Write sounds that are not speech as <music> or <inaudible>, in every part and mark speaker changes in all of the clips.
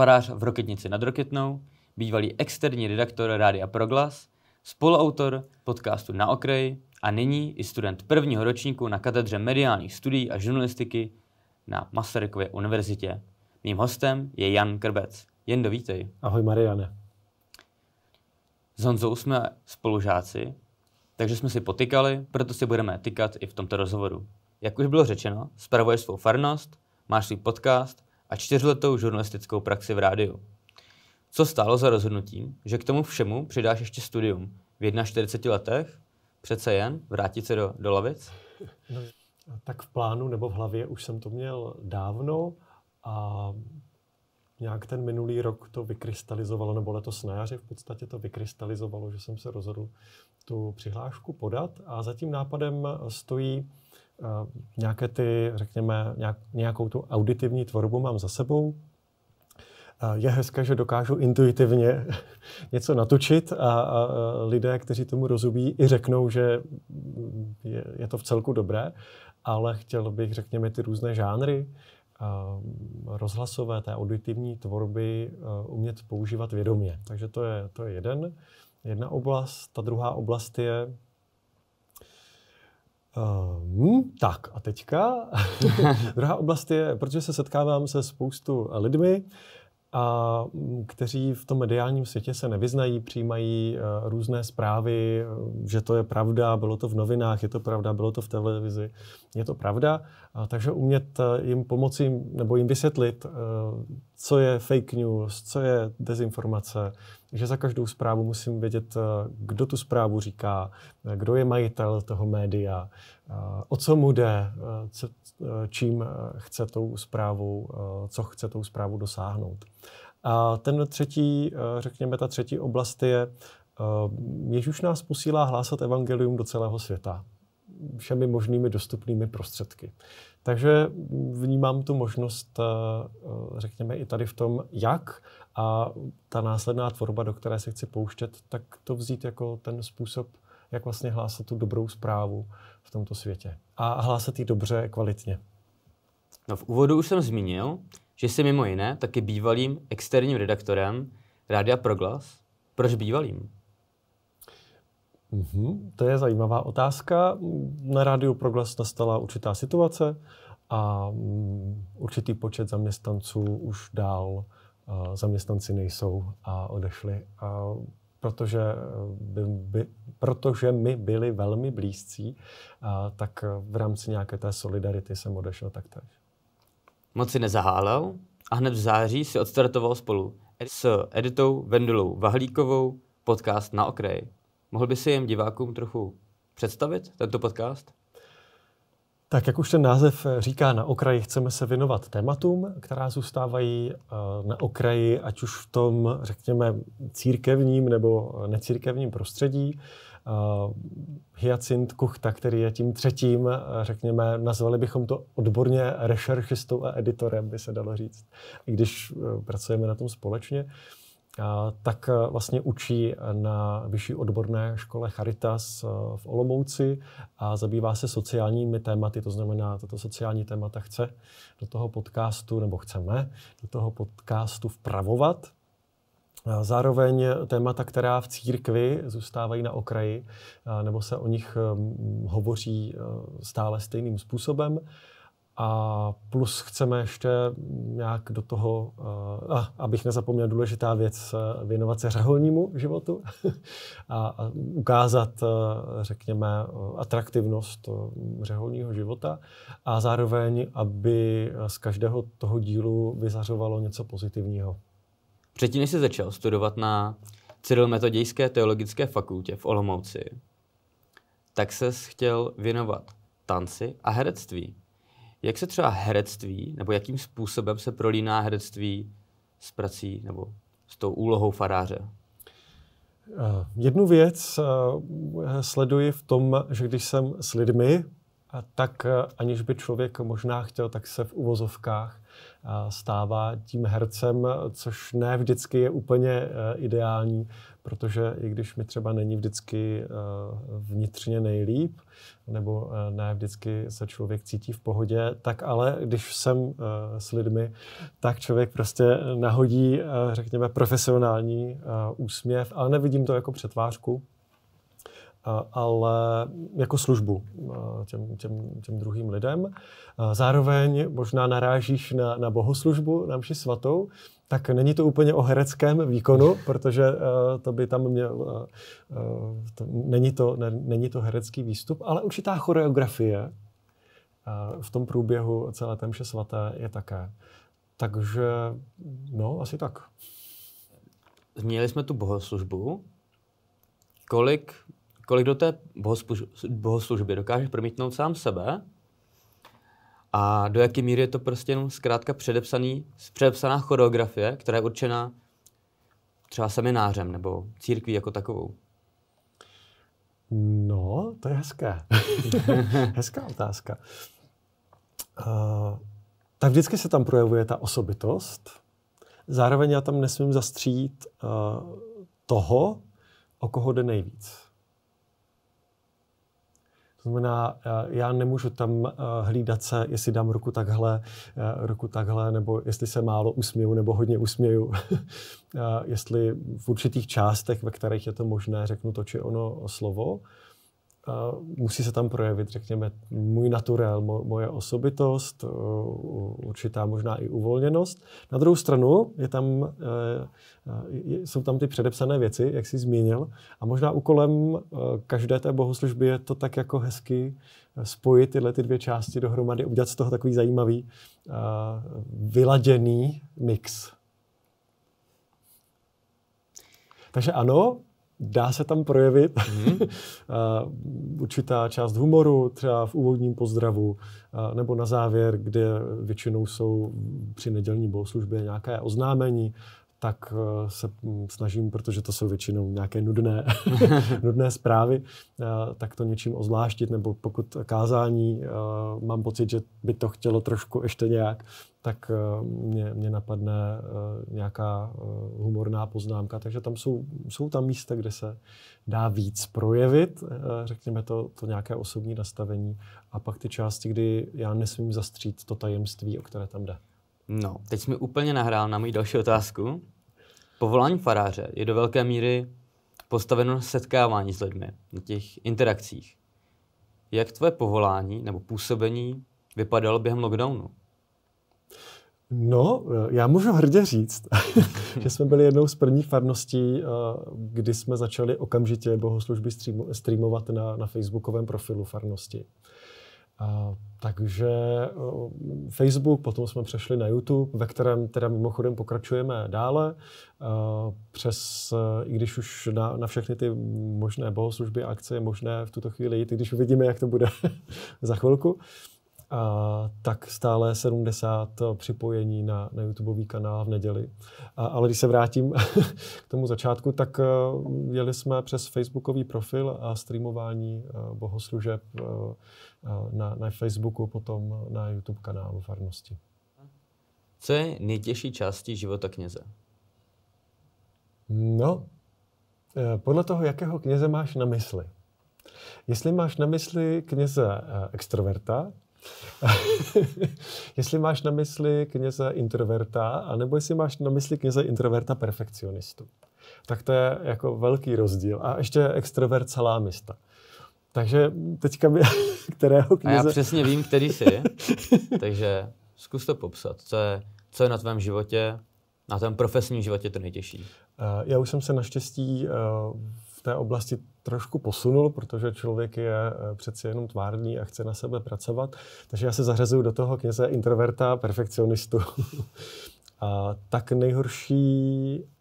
Speaker 1: farář v Roketnici nad Roketnou, bývalý externí redaktor Rádia Proglas, spoluautor podcastu Na okraji a nyní i student prvního ročníku na katedře mediálních studií a žurnalistiky na Masarykově univerzitě. Mým hostem je Jan Krbec. do vítej.
Speaker 2: Ahoj Mariane. S
Speaker 1: Honzou jsme spolužáci, takže jsme si potykali, proto si budeme tykat i v tomto rozhovoru. Jak už bylo řečeno, spravuješ svou farnost, máš svůj podcast a čtyřletou žurnalistickou praxi v rádiu. Co stálo za rozhodnutím, že k tomu všemu přidáš ještě studium v 41 letech? Přece jen vrátit se do, do lavic?
Speaker 2: No, tak v plánu nebo v hlavě už jsem to měl dávno a nějak ten minulý rok to vykrystalizovalo, nebo letos na jaře v podstatě to vykrystalizovalo, že jsem se rozhodl tu přihlášku podat a za tím nápadem stojí Eh, nějaké ty, řekněme, nějakou tu auditivní tvorbu mám za sebou. Eh, je hezké, že dokážu intuitivně <laughs> něco natučit a, lidé, kteří tomu rozumí, i řeknou, že je, je to v celku dobré, ale chtěl bych, řekněme, ty různé žánry eh, rozhlasové, té auditivní tvorby umět používat vědomě. Takže to je, to je jeden, jedna oblast. Ta druhá oblast je Um, tak a teďka <laughs> druhá oblast je, protože se setkávám se spoustu lidmi, a hm, kteří v tom mediálním světě se nevyznají, přijímají uh, různé zprávy, hm, že to je pravda, bylo to v novinách, je to pravda, bylo to v televizi, je to pravda. A takže umět eh, jim pomoci nebo jim vysvětlit, uh, co je fake news, co je dezinformace, že za každou zprávu musím vědět, eh, kdo tu zprávu říká, eh, kdo je majitel toho média, eh, o co mu jde, čím chce tou zprávou, co chce tou zprávu dosáhnout. A ten třetí, řekněme, ta třetí oblast je, Ježíš nás posílá hlásat evangelium do celého světa všemi možnými dostupnými prostředky. Takže vnímám tu možnost, řekněme, i tady v tom, jak a ta následná tvorba, do které se chci pouštět, tak to vzít jako ten způsob, jak vlastně hlásat tu dobrou zprávu v tomto světě. A hlásat ji dobře, kvalitně.
Speaker 1: No v úvodu už jsem zmínil, že jsi mimo jiné taky bývalým externím redaktorem Rádia Proglas. Proč bývalým?
Speaker 2: Mm-hmm, to je zajímavá otázka. Na Rádiu Proglas nastala určitá situace a mm, určitý počet zaměstnanců už dál uh, zaměstnanci nejsou a odešli. A protože, eh, by, by, protože my byli velmi blízcí, a tak eh, v rámci nějaké té solidarity jsem odešel taktéž.
Speaker 1: Moc si nezahálel a hned v září si odstartoval spolu s Editou Vendulou Vahlíkovou podcast Na okraji. Mohl by si jim divákům trochu představit tento podcast?
Speaker 2: Tak jak už ten název říká, na okraji chceme se věnovat tématům, která zůstávají eh, na okraji, ať už v tom, řekněme, církevním nebo necírkevním prostředí. Eh, Hyacint Kuchta, který je tím třetím, eh, řekněme, nazvali bychom to odborně rešeršistou a editorem, by se dalo říct, i když pracujeme na tom společně tak e, vlastně učí na vyšší odborné škole Charitas e, v Olomouci a zabývá se sociálními tématy, to znamená, tato sociální témata chce do toho podcastu, nebo chceme do toho podcastu vpravovat. Zároveň témata, která v církvi zůstávají na okraji, e, nebo se o nich hovoří stále stejným způsobem. A plus chceme ještě nějak do toho, eh, a, abych nezapomněl důležitá věc, eh, věnovat se řeholnímu životu <laughs> a, ukázat, eh, řekněme, atraktivnost řeholního života a zároveň, aby z každého toho dílu vyzařovalo něco pozitivního.
Speaker 1: Předtím, jsi začal studovat na Cyrilometodějské teologické fakultě v Olomouci, tak se chtěl věnovat tanci a herectví. Jak se třeba herectví, nebo jakým způsobem se prolíná herectví s prací nebo s tou úlohou faráře? Eh,
Speaker 2: jednu věc eh, sleduji v tom, že když jsem s lidmi, a tak eh, aniž by člověk možná chtěl, tak se v uvozovkách eh, stává tím hercem, což ne vždycky je úplně eh, ideální, protože i když mi třeba není vždycky vnitřně nejlíp, nebo ne vždycky se člověk cítí v pohodě, tak ale když jsem s lidmi, tak člověk prostě nahodí, řekněme, profesionální úsměv, ale nevidím to jako přetvářku, ale jako službu těm, těm, těm druhým lidem. Zároveň možná narážíš na, na bohoslužbu, na mši svatou, tak není to úplně o hereckém výkonu, protože to by tam měl, to, není, to, není to herecký výstup, ale určitá choreografie v tom průběhu celé té mše svaté je také. Takže, no, asi tak.
Speaker 1: Změnili jsme tu bohoslužbu. Kolik kolik do té bohoslužby dokážeš promítnout sám sebe a do jaké míry je to prostě jenom zkrátka předepsaný, předepsaná choreografie, která je určená třeba seminářem nebo církví jako takovou.
Speaker 2: No, to je hezké. <laughs> Hezká otázka. Uh, tak vždycky se tam projevuje ta osobitost. Zároveň já tam nesmím zastřít uh, toho, o koho jde nejvíc. To znamená, eh, já nemůžu tam eh, hlídat se, jestli dám ruku takhle, eh, ruku takhle, nebo jestli se málo usměju, nebo hodně usměju. <laughs> jestli v určitých částech, ve kterých je to možné, řeknu to či ono slovo musí se tam projevit, řekněme, můj naturel, moje osobitost, určitá možná i uvolněnost. Na druhou stranu je tam, e, e, jsou tam ty předepsané věci, jak jsi zmínil, a možná úkolem e, každé té bohoslužby je to tak jako hezky spojit tyhle ty dvě části dohromady, udělat z toho takový zajímavý, vyladěný mix. Takže ano, dá se tam projevit mm-hmm. <laughs> určitá část humoru, třeba v úvodním pozdravu, eh, nebo na závěr, kde většinou jsou při nedělní bohoslužbě nějaké oznámení, tak eh, se mm, snažím, protože to jsou většinou nějaké nudné, <laughs> nudné zprávy, eh, tak to něčím ozláštit, nebo pokud kázání eh, mám pocit, že by to chtělo trošku ještě nějak, tak mě, mě napadne nějaká humorná poznámka. Takže tam jsou, jsou tam místa, kde se dá víc projevit, řekněme to, to nějaké osobní nastavení. A pak ty části, kdy já nesmím zastřít to tajemství, o které tam jde.
Speaker 1: No, teď jsi mi úplně nahrál na moji další otázku. Povolání faráře je do velké míry postaveno na setkávání s lidmi, na těch interakcích. Jak tvoje povolání nebo působení vypadalo během lockdownu?
Speaker 2: No, já můžu hrdě říct, <laughs> že jsme byli jednou z prvních farností, eh, kdy jsme začali okamžitě bohoslužby streamovat na, na facebookovém profilu farnosti. A, takže Facebook, potom jsme přešli na YouTube, ve kterém teda mimochodem pokračujeme dále, přes, i když už na, na všechny ty možné bohoslužby, akce je možné v tuto chvíli jít, i když uvidíme, jak to bude <laughs> za chvilku a tak stále 70 eh, připojení na, na YouTube kanál v neděli. A, ale když se vrátím <laughs> k tomu začátku, tak uh, jeli jsme přes facebookový profil a streamování uh, bohoslužeb uh, na, na Facebooku, potom na YouTube kanálu Farnosti.
Speaker 1: Co je nejtěžší částí života kněze?
Speaker 2: No, podle toho, jakého kněze máš na mysli. Jestli máš na mysli kněze extroverta, <laughs> jestli máš na mysli kněze introverta, anebo jestli máš na mysli kněze introverta perfekcionistu. Tak to je jako velký rozdíl. A ještě extrovert salámista. Takže teďka by <laughs> kterého kněze... A já přesně vím, který jsi.
Speaker 1: <laughs> takže zkus to popsat. Co je, co je na tvém životě, na tvém profesním životě to
Speaker 2: nejtěžší? Eh, já už jsem se naštěstí eh, v té oblasti trošku posunul, protože člověk je eh, přeci jenom tvárný a chce na sebe pracovat. Takže já se zařazuju do toho kněze introverta, perfekcionistu. <laughs> a tak nejhorší,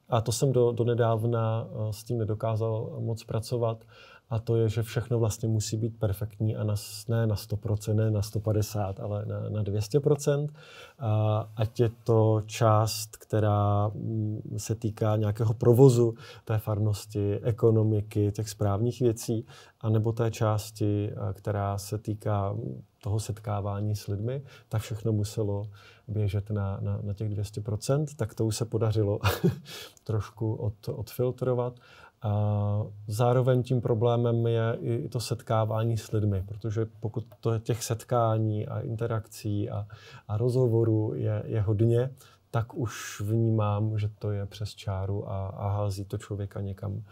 Speaker 2: a to jsem do, do nedávna eh, s tím nedokázal moc pracovat, a to je, že všechno vlastně musí být perfektní a na, ne na 100%, ne na 150, ale na, na 200%. A, ať je to část, která mm, se týká nějakého provozu té farnosti, ekonomiky, těch správných věcí, anebo té části, která se týká mm, toho setkávání s lidmi, tak všechno muselo běžet na, na, na těch 200%, tak to už se podařilo <laughs> trošku od, odfiltrovat zároveň tím problémem je i to setkávání s lidmi, protože pokud to je těch setkání a interakcí a, a rozhovorů je, je hodně, tak už vnímám, že to je přes čáru a, a hází to člověka někam,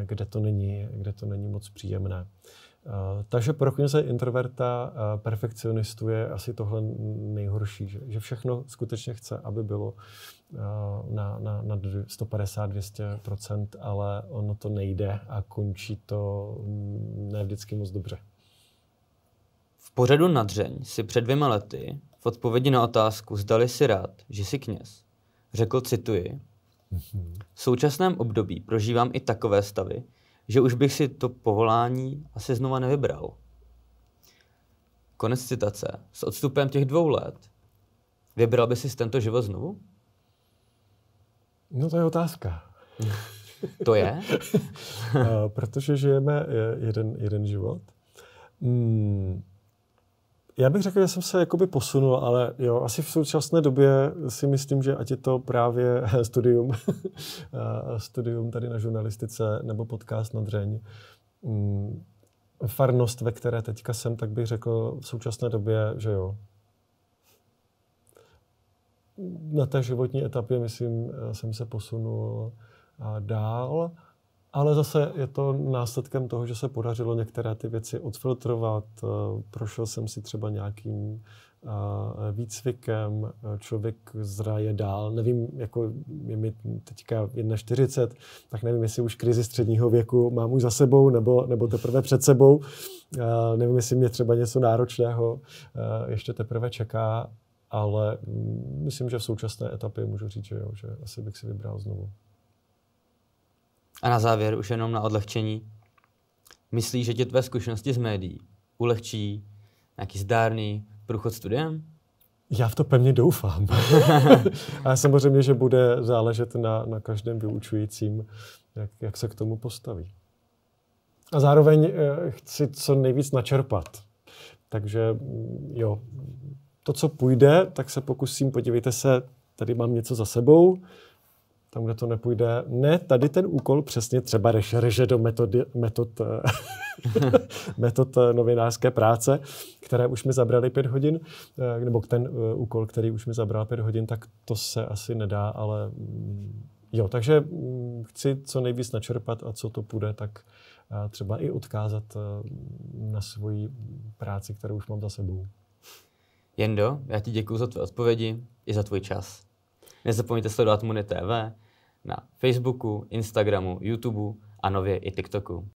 Speaker 2: eh, kde to není, kde to není moc příjemné. Eh, takže pro kněze introverta, eh, perfekcionistu je asi tohle nejhorší, že, že všechno skutečně chce, aby bylo na, na, na 150-200%, ale ono to nejde a končí to mm, ne vždycky moc dobře.
Speaker 1: V pořadu Nadřeň si před dvěma lety odpovědi na otázku, zdali si rád, že jsi kněz, řekl, cituji, v současném období prožívám i takové stavy, že už bych si to povolání asi znova nevybral. Konec citace. S odstupem těch dvou let vybral by si tento život znovu?
Speaker 2: No to je otázka. to je? <laughs> Eh, protože žijeme jeden, jeden život. Hmm já bych řekl, že jsem se jakoby posunul, ale jo, asi v současné době si myslím, že ať je to právě <laughs> studium, <laughs> studium tady na žurnalistice nebo podcast na dřeň, mm, farnost, ve které teďka jsem, tak bych řekl v současné době, že jo. Na té životní etapě, myslím, jsem se posunul dál. Ale zase je to následkem toho, že se podařilo některé ty věci odfiltrovat. Eh, prošel jsem si třeba nějakým eh, výcvikem, eh, člověk zraje dál. Nevím, jako je mi teďka 1,40, tak nevím, jestli už krizi středního věku mám už za sebou nebo, nebo teprve před sebou. Nevím, jestli mě třeba něco náročného ještě teprve čeká, ale mm, myslím, že v současné etapě můžu říct, že, jo, že asi bych si vybral znovu.
Speaker 1: A na závěr už jenom na odlehčení. Myslíš, že tě tvé zkušenosti z médií ulehčí nějaký zdárný průchod studiem?
Speaker 2: Já v to pevně doufám. <laughs> a samozřejmě, že bude záležet na, na každém vyučujícím, jak, jak se k tomu postaví. A zároveň eh, chci co nejvíc načerpat. Takže mm, jo, to, co půjde, tak se pokusím, podívejte se, tady mám něco za sebou, tam, kde to nepůjde. Ne, tady ten úkol přesně třeba reže do metody, metod, metod <laughs> eh, novinářské práce, které už mi zabrali pět hodin, eh, nebo ten eh, úkol, který už mi zabral pět hodin, tak to se asi nedá, ale mm, jo, takže mm, chci co nejvíc načerpat a co to půjde, tak třeba i odkázat na svoji práci, kterou už mám za sebou.
Speaker 1: Jendo, já ti děkuji za tvé odpovědi i za tvůj čas. Nezapomeňte sledovat Mune TV, na
Speaker 2: Facebooku, Instagramu, YouTubeu a nově i TikToku.